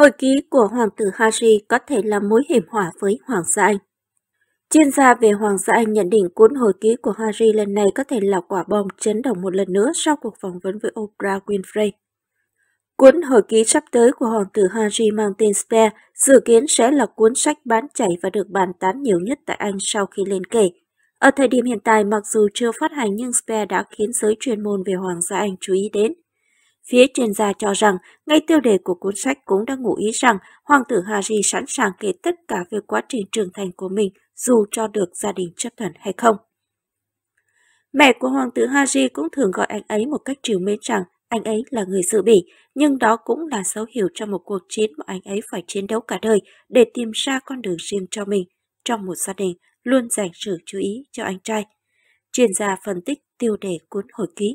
Hồi ký của hoàng tử Harry có thể là mối hiểm họa với hoàng gia Anh. Chuyên gia về Hoàng gia Anh nhận định cuốn hồi ký của Harry lần này có thể là quả bom chấn động một lần nữa sau cuộc phỏng vấn với Oprah Winfrey. Cuốn hồi ký sắp tới của Hoàng tử Harry mang tên Spare dự kiến sẽ là cuốn sách bán chạy và được bàn tán nhiều nhất tại Anh sau khi lên kể. Ở thời điểm hiện tại, mặc dù chưa phát hành nhưng Spare đã khiến giới chuyên môn về Hoàng gia Anh chú ý đến. Phía chuyên gia cho rằng, ngay tiêu đề của cuốn sách cũng đã ngụ ý rằng Hoàng tử Harry sẵn sàng kể tất cả về quá trình trưởng thành của mình dù cho được gia đình chấp thuận hay không. Mẹ của Hoàng tử Harry cũng thường gọi anh ấy một cách trìu mến rằng anh ấy là người dự bị, nhưng đó cũng là dấu hiệu cho một cuộc chiến mà anh ấy phải chiến đấu cả đời để tìm ra con đường riêng cho mình. Trong một gia đình, luôn dành sự chú ý cho anh trai. Chuyên gia phân tích tiêu đề cuốn hồi ký.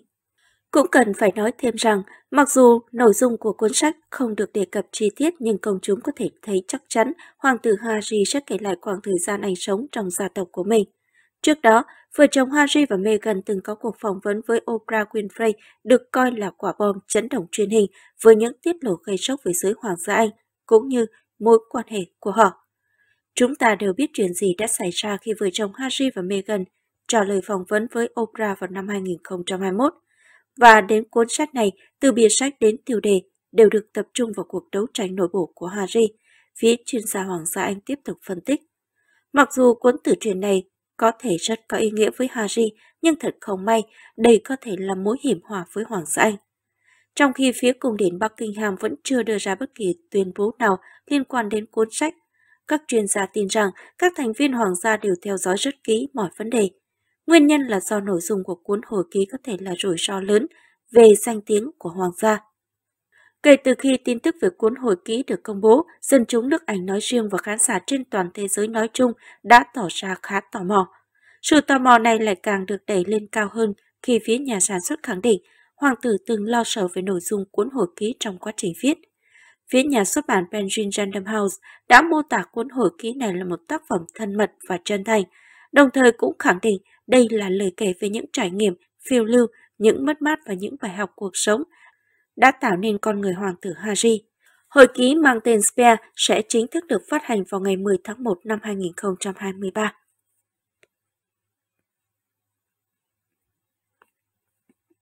Cũng cần phải nói thêm rằng, mặc dù nội dung của cuốn sách không được đề cập chi tiết nhưng công chúng có thể thấy chắc chắn Hoàng tử Harry sẽ kể lại khoảng thời gian anh sống trong gia tộc của mình. Trước đó, vợ chồng Harry và Meghan từng có cuộc phỏng vấn với Oprah Winfrey được coi là quả bom chấn động truyền hình với những tiết lộ gây sốc với giới hoàng gia Anh, cũng như mối quan hệ của họ. Chúng ta đều biết chuyện gì đã xảy ra khi vợ chồng Harry và Meghan trả lời phỏng vấn với Oprah vào năm 2021 và đến cuốn sách này, từ bìa sách đến tiêu đề đều được tập trung vào cuộc đấu tranh nội bộ của Harry, phía chuyên gia Hoàng gia Anh tiếp tục phân tích. Mặc dù cuốn tử truyền này có thể rất có ý nghĩa với Harry, nhưng thật không may, đây có thể là mối hiểm hòa với Hoàng gia Anh. Trong khi phía cung điện Buckingham vẫn chưa đưa ra bất kỳ tuyên bố nào liên quan đến cuốn sách, các chuyên gia tin rằng các thành viên hoàng gia đều theo dõi rất kỹ mọi vấn đề, Nguyên nhân là do nội dung của cuốn hồi ký có thể là rủi ro lớn về danh tiếng của hoàng gia. Kể từ khi tin tức về cuốn hồi ký được công bố, dân chúng nước Anh nói riêng và khán giả trên toàn thế giới nói chung đã tỏ ra khá tò mò. Sự tò mò này lại càng được đẩy lên cao hơn khi phía nhà sản xuất khẳng định hoàng tử từng lo sợ về nội dung cuốn hồi ký trong quá trình viết. Phía nhà xuất bản Penguin Random House đã mô tả cuốn hồi ký này là một tác phẩm thân mật và chân thành, đồng thời cũng khẳng định đây là lời kể về những trải nghiệm, phiêu lưu, những mất mát và những bài học cuộc sống đã tạo nên con người hoàng tử Harry. Hồi ký mang tên Spare sẽ chính thức được phát hành vào ngày 10 tháng 1 năm 2023.